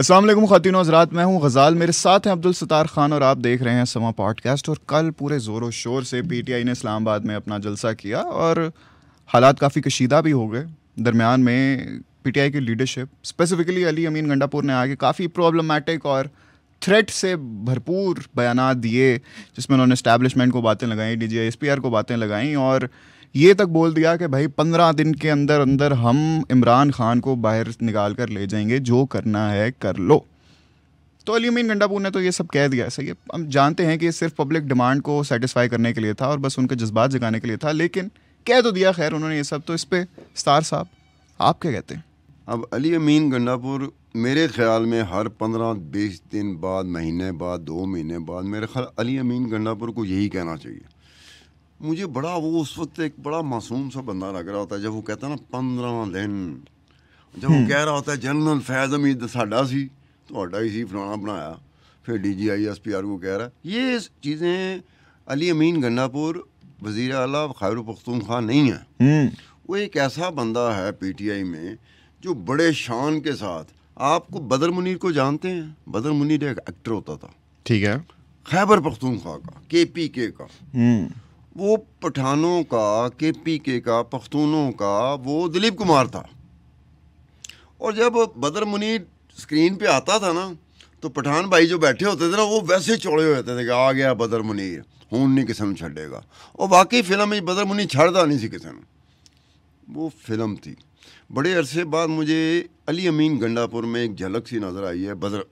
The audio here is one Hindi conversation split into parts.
असलम ख़ातिन हजरात मैं हूँ गज़ाल मेरे साथ हैं अब्दुल सतार ख़ान और आप देख रहे हैं समा पॉडकास्ट और कल पूरे ज़ोर व शोर से पी टी आई ने इस्लामाबाद में अपना जलसा किया और हालात काफ़ी कशीदा भी हो गए दरमियान में पी टी आई की लीडरशिप स्पेसिफ़िकली अली अमीन गंडापुर ने आगे काफ़ी प्रॉब्लमेटिक और थ्रेट से भरपूर बयान दिए जिसमें उन्होंने इस्टेबलिशमेंट को बातें लगाई D G S P R को बातें लगाई और ये तक बोल दिया कि भाई पंद्रह दिन के अंदर अंदर हम इमरान खान को बाहर निकाल कर ले जाएंगे जो करना है कर लो तो अलीमीन गंडापुर ने तो ये सब कह दिया सही है हम जानते हैं कि ये सिर्फ पब्लिक डिमांड को सेटिस्फाई करने के लिए था और बस उनके जज्बात जगाने के लिए था लेकिन कह तो दिया खैर उन्होंने ये सब तो इस पर स्तार साहब आप क्या कहते हैं अब अली अमीन गंडापुर मेरे ख्याल में हर पंद्रह बीस दिन बाद महीने बाद दो महीने बाद मेरे ख्याल अली अमीन गंडापुर को यही कहना चाहिए मुझे बड़ा वो उस वक्त एक बड़ा मासूम सा बंदा लग रहा होता है जब वो कहता है ना पंद्रह दिन जब वो हम्म। कह रहा होता है जनरल फैज अमीद साडा सी थोड़ा ही सी फलाना बनाया फिर D G I S P R को कह रहा है ये चीज़ें अली अमीन गंडापुर वज़ी अला खैर पख्तूनख्वा नहीं है हम्म। वो एक ऐसा बंदा है पी टी आई में जो बड़े शान के साथ आपको बदर मुनीर को जानते हैं बदर मुनीर एक एक्टर होता था ठीक है खैबर पख्तूनख्वा का के पी के का हम्म। वो पठानों का के पी के का पख्तूनों का वो दिलीप कुमार था और जब बदर मुनी स्क्रीन पे आता था ना तो पठान भाई जो बैठे होते थे ना वो वैसे चौड़े हो जाते थे कि आ गया बदर मुनीर हूँ नहीं किसी छेगा और वाकई फिल्म बदर मुनीर छड़ता नहीं सी किसी वो फिल्म थी बड़े अरसे बाद मुझे अली अमीन गंडापुर में एक झलक सी नज़र आई है बदर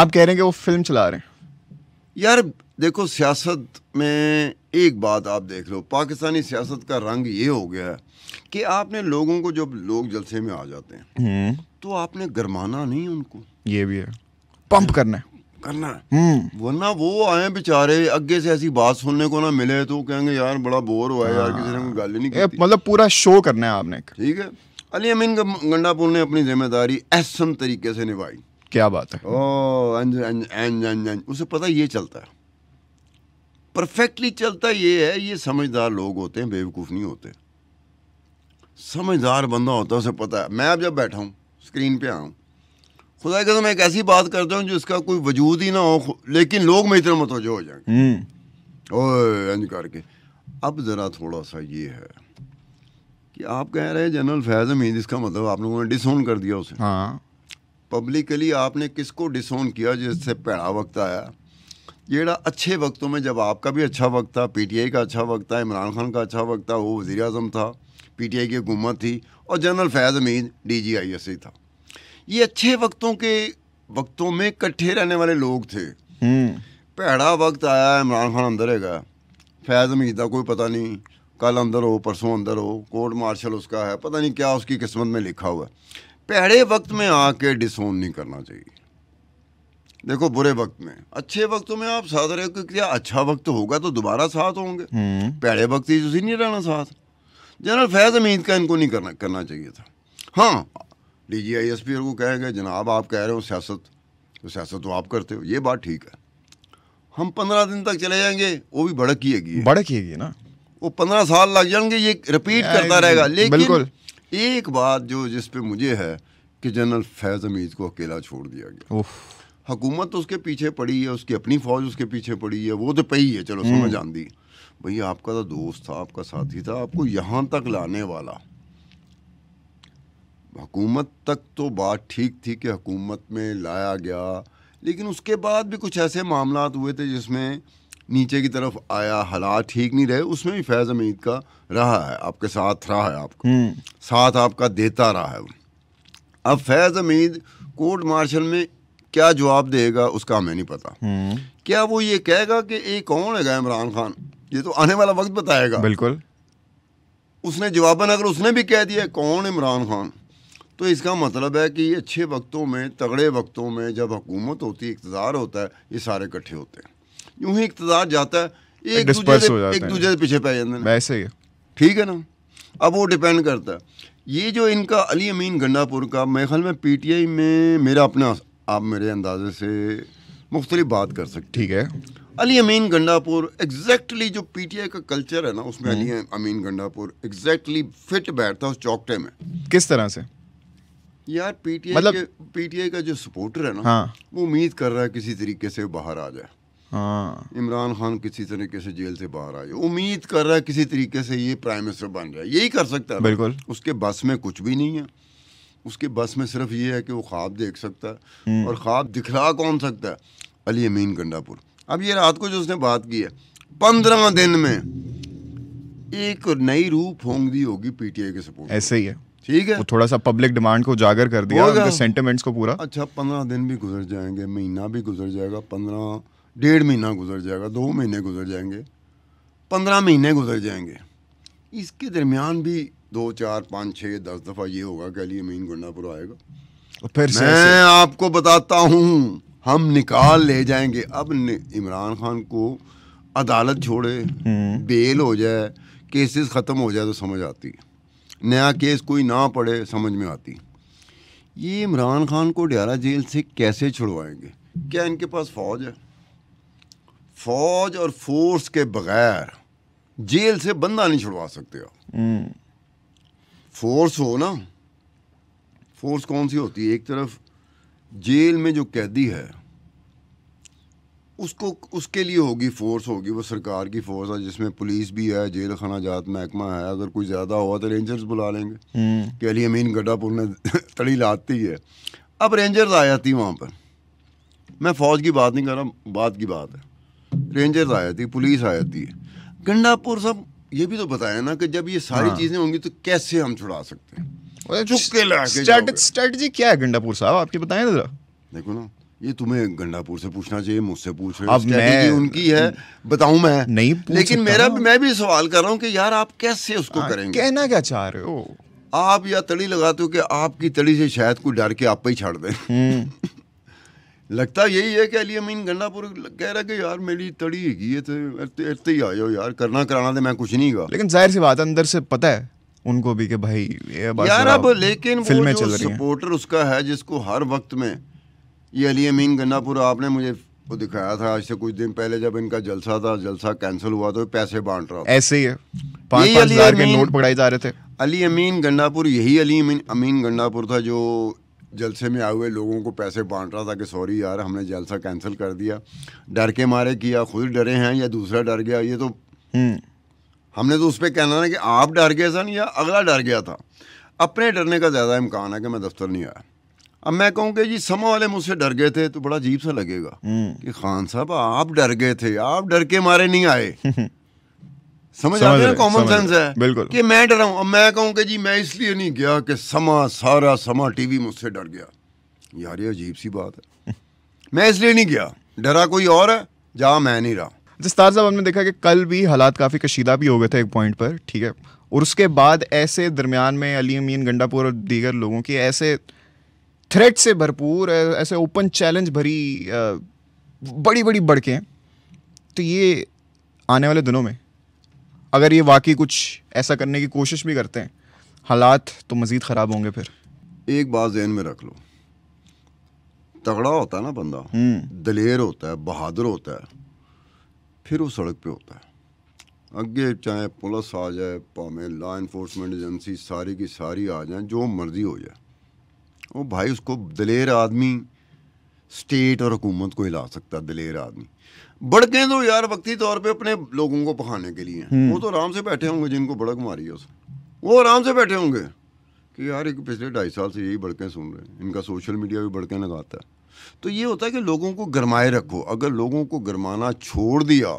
आप कह रहे हैं कि वो फिल्म चला रहे हैं यार देखो सियासत में एक बात आप देख लो पाकिस्तानी सियासत का रंग ये हो गया है कि आपने लोगों को जब लोग जलसे में आ जाते हैं हम्म। तो आपने गरमाना नहीं उनको ये भी है पंप करना है करना हम्म। वरना वो आए बेचारे अगे से ऐसी बात सुनने को ना मिले तो कहेंगे यार बड़ा बोर हुआ है यार किसी ने हाँ। गल नहीं की मतलब पूरा शो करना है आपने ठीक है अली अमीन गंडापुर ने अपनी जिम्मेदारी अहसन तरीके से निभाई क्या बात है ओ, एंज, एंज, एंज, एंज, एंज, उसे पता ये चलता है परफेक्टली चलता ये है ये समझदार लोग होते हैं बेवकूफ़ नहीं होते समझदार बंदा होता है उसे पता है मैं अब जब बैठा हूँ स्क्रीन पे आऊँ खुदा कहते मैं एक ऐसी बात करता हूँ जिसका कोई वजूद ही ना हो लेकिन लोग मैं इतना मतवजह हो जाएंगे और हम्म। करके अब ज़रा थोड़ा सा ये है कि आप कह रहे हैं जनरल फैज़ हमीद इसका मतलब आप लोगों ने डिसोन कर दिया उसे हाँ पब्लिकली आपने किसको डिसोन किया जिससे पैड़ा वक्त आया ये अच्छे वक्तों में जब आपका भी अच्छा वक्त था पीटीआई का अच्छा वक्त था इमरान खान का अच्छा वक्त था वो वज़ी अजम था पीटीआई की हुकूमत थी और general Faiz Amin D G I S था ये अच्छे वक्तों के वक्तों में इकट्ठे रहने वाले लोग थे भैड़ा हम्म। वक्त आया इमरान खान अंदर है गया फैज़ अमीन का कोई पता नहीं कल अंदर हो परसों अंदर हो कोर्ट मार्शल उसका है पता नहीं क्या उसकी किस्मत में लिखा हुआ है भैड़े वक्त में आके डिसोन नहीं करना चाहिए देखो बुरे वक्त में अच्छे वक्त में आप साथ रहे क्योंकि अच्छा वक्त होगा तो दोबारा साथ होंगे हम्म। पहले वक्त ही उसी नहीं रहना साथ जनरल फैज अमीद का इनको नहीं करना करना चाहिए था हाँ D G I S P को कहेंगे जनाब आप कह रहे हो सियासत तो सियासत तो आप करते हो ये बात ठीक है हम पंद्रह दिन तक चले जाएंगे वो भी भड़क किएगी भड़क ना वो पंद्रह साल लग जाएंगे ये रिपीट करता रहेगा लेकिन एक बात जो जिस पे मुझे है कि जनरल फैज अमीद को अकेला छोड़ दिया गया हुकूमत तो उसके पीछे पड़ी है उसकी अपनी फौज उसके पीछे पड़ी है वो तो पही है चलो हम्म। समझ आंदी भैया आपका तो दोस्त था आपका साथी था आपको यहाँ तक लाने वाला हुकूमत तक तो बात ठीक थी कि हुकूमत में लाया गया लेकिन उसके बाद भी कुछ ऐसे मामला हुए थे जिसमें नीचे की तरफ आया हालात ठीक नहीं रहे उसमें भी फैज़ हमीद का रहा है आपके साथ रहा है आपका हम्म। साथ आपका देता रहा है अब फैज़ हमीद कोर्ट मार्शल में क्या जवाब देगा उसका हमें नहीं पता हम्म। क्या वो ये कहेगा कि ये कौन है इमरान खान ये तो आने वाला वक्त बताएगा बिल्कुल उसने जवाबन अगर उसने भी कह दिया कौन इमरान खान तो इसका मतलब है कि ये अच्छे वक्तों में तगड़े वक्तों में जब हुकूमत होती है इकतदार होता है ये सारे इकट्ठे होते हैं यूँ ही इकतदार जाता है एक दूसरे एक दूसरे के पीछे पै जाते वैसे ही ठीक है ना अब वो डिपेंड करता है ये जो इनका अली अमीन गंडापुर का मेरे ख्याल में पीटीआई में मेरा अपना आप मेरे अंदाजे से मुख्तलि बात कर सकते ठीक है अली अमीन गंडापुर एग्जैक्टली जो पीटीआई का कल्चर है ना उसमें अली हम्म। अमीन गंडापुर एग्जैक्टली फिट बैठता उस चौकटे में किस तरह से यार पीटीआई मतलब पीटीआई का जो सपोर्टर है ना हाँ। वो उम्मीद कर रहा है किसी तरीके से बाहर आ जाए हाँ। इमरान खान किसी तरीके से जेल से बाहर आ जाए उम्मीद कर रहा है किसी तरीके से ये प्राइम मिनिस्टर बन जाए यही कर सकता है बिल्कुल उसके बस में कुछ भी नहीं है उसके बस में सिर्फ ये है कि वो ख्वाब देख सकता है हम्म। और ख्वाब दिखला कौन सकता है अली अमीन गंडापुर अब ये रात को जो उसने बात की है पंद्रह दिन में एक नई रूह फोंग दी होगी पीटीआई के सपोर्ट ऐसे ही है ठीक है वो थोड़ा सा पब्लिक डिमांड को उजागर कर दिया उनके सेंटिमेंट्स को पूरा अच्छा पंद्रह दिन भी गुजर जाएंगे महीना भी गुजर जाएगा पंद्रह डेढ़ महीना गुजर जाएगा दो महीने गुजर जाएंगे पंद्रह महीने गुजर जाएंगे इसके दरमियान भी दो चार पाँच छः दस दफ़ा ये होगा कि अली अमीन गुंडापुर आएगा और फिर मैं से। आपको बताता हूँ हम निकाल ले जाएंगे अब इमरान खान को अदालत छोड़े हम्म। बेल हो जाए केसेस ख़त्म हो जाए तो समझ आती नया केस कोई ना पड़े समझ में आती ये इमरान खान को ड्यारा जेल से कैसे छुड़वाएंगे क्या इनके पास फौज है फौज और फोर्स के बगैर जेल से बंदा नहीं छुड़वा सकते आप हम्म। फोर्स हो ना फोर्स कौन सी होती है एक तरफ जेल में जो कैदी है उसको उसके लिए होगी फोर्स होगी वो सरकार की फोर्स है जिसमें पुलिस भी है जेल खाना जात महकमा है अगर कोई ज़्यादा हुआ तो रेंजर्स बुला लेंगे हम्म। कह लिए अमीन गड्ढा पुल ने तड़ी लाती है अब रेंजर्स आ जाती वहाँ पर मैं फ़ौज की बात नहीं कर रहा बात की बात है रेंजर्स आ जाती पुलिस आ जाती है गंडापुर सब ये भी तो बताया ना कि जब ये सारी हाँ। चीजें होंगी तो कैसे हम छुड़ा सकते हैं स्ट्रेटजी क्या है गंडापुर साहब आपके बताए ना जरा देखो ना ये तुम्हें गंडापुर से पूछना चाहिए मुझसे पूछ अब मैं उनकी है बताऊं मैं नहीं पूछ लेकिन मेरा मैं भी सवाल कर रहा हूं कि यार आप कैसे उसको आ, करेंगे कहना क्या चाह रहे हो आप या तड़ी लगाते हो कि आपकी तड़ी से शायद कोई डर के आप पे ही छाड़ दे हम्म। लगता यही है कि अली अमीन गंडापुर कह रहा कि यार मेरी तड़ी हैगी है तो इतने ही आ जाओ यार करना कराना तो मैं कुछ नहीं गा लेकिन जाहिर सी बात अंदर से पता है उनको भी कि भाई ये यार अब लेकिन फिल्में चल रही सपोर्टर उसका है जिसको हर वक्त में ये अली अमीन गन्नापुर आपने मुझे वो दिखाया था आज से कुछ दिन पहले जब इनका जलसा था जलसा कैंसिल हुआ तो पैसे बांट रहा ऐसे ही है पाँच हजार के नोट पकड़ाए जा रहे थे अली अमीन गंडापुर यही अली अमीन गंडापुर था जो जलसे में आए हुए लोगों को पैसे बांट रहा था कि सॉरी यार हमने जलसा कैंसिल कर दिया डर के मारे किया खुद डरे हैं या दूसरा डर गया ये तो हम्म। हमने तो उस पर कहना ना कि आप डर गए सन या अगला डर गया था अपने डरने का ज़्यादा इम्कान है कि मैं दफ्तर नहीं आया अब मैं कहूँ कि जी समा वाले मुझसे डर गए थे तो बड़ा अजीब सा लगेगा हम्म। कि खान साहब आप डर गए थे आप डर के मारे नहीं आए समझ आ है कॉमन सेंस है बिल्कुल कि मैं डरा अब मैं कहूँ कि जी मैं इसलिए नहीं गया कि समा सारा समा टीवी मुझसे डर गया यार ये अजीब सी बात है मैं इसलिए नहीं गया डरा कोई और है जा मैं नहीं रहा दस्तार साहब हमने देखा कि कल भी हालात काफ़ी कशीदा भी हो गए थे एक पॉइंट पर ठीक है और उसके बाद ऐसे दरमियान में अली अमीन गंडापुर और दीगर लोगों की ऐसे थ्रेट से भरपूर ऐसे ओपन चैलेंज भरी बड़ी बड़ी बड़के तो ये आने वाले दिनों में अगर ये वाकई कुछ ऐसा करने की कोशिश भी करते हैं हालात तो मज़ीद ख़राब होंगे फिर एक बात जहन में रख लो तगड़ा होता है ना बंदा हम्म। दलेर होता है बहादुर होता है फिर वो सड़क पे होता है अगे चाहे पुलिस आ जाए भावे लॉ इन्फोर्समेंट एजेंसी सारी की सारी आ जाए जो मर्जी हो जाए वो भाई उसको दलेर आदमी स्टेट और हुकूमत को हिला सकता दलेर आदमी बड़के तो यार वक्ती तौर पे अपने लोगों को पखाने के लिए हम्म। वो तो आराम से बैठे होंगे जिनको बड़क मारी है वो आराम से बैठे होंगे कि यार एक पिछले ढाई साल से यही बड़कें सुन रहे हैं इनका सोशल मीडिया भी बड़कें लगाता है तो ये होता है कि लोगों को गरमाए रखो अगर लोगों को गरमाना छोड़ दिया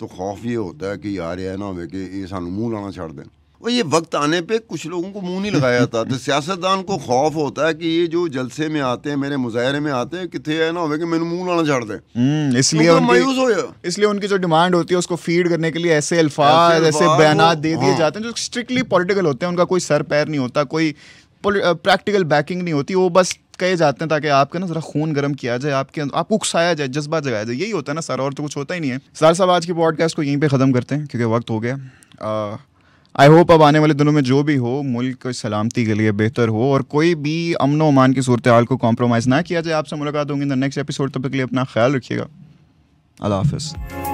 तो खौफ ये होता है कि यार ये ना हो कि ये मूँह लाना छड़ दें और ये वक्त आने पे कुछ लोगों को मुंह नहीं लगाया था तो सियासतदान को खौफ होता है कि ये जो जलसे में आते हैं मेरे मुजाहरे में आते हैं कितने है ना हो कि मैंने मुंह लाना छाड़ दें हम्म, तो इसलिए मायूस हो इसलिए उनकी जो डिमांड होती है उसको फीड करने के लिए ऐसे अल्फाज ऐसे बयान दे दिए हाँ। जाते हैं जो स्ट्रिक्टली पॉलिटिकल होते हैं उनका कोई सर पैर नहीं होता कोई प्रैक्टिकल बैकिंग नहीं होती वो बस कहे जाते हैं ताकि आपका ना जरा खून गर्म किया जाए आपके आपको उकसाया जाए जज्बा जगाया जाए यही होता है ना सर और तो कुछ होता ही नहीं है सर साहब आज की पॉडकास्ट को यहीं पे ख़त्म करते हैं क्योंकि वक्त हो गया आई होप अब आने वाले दिनों में जो भी हो मुल्क सलामती के लिए बेहतर हो और कोई भी अमन अमान की सूरत हाल को कॉम्प्रोमाइज़ ना किया जाए आपसे मुलाकात होंगी नेक्स्ट एपिसोड तब तक के लिए अपना ख्याल रखिएगा अल्लाह हाफ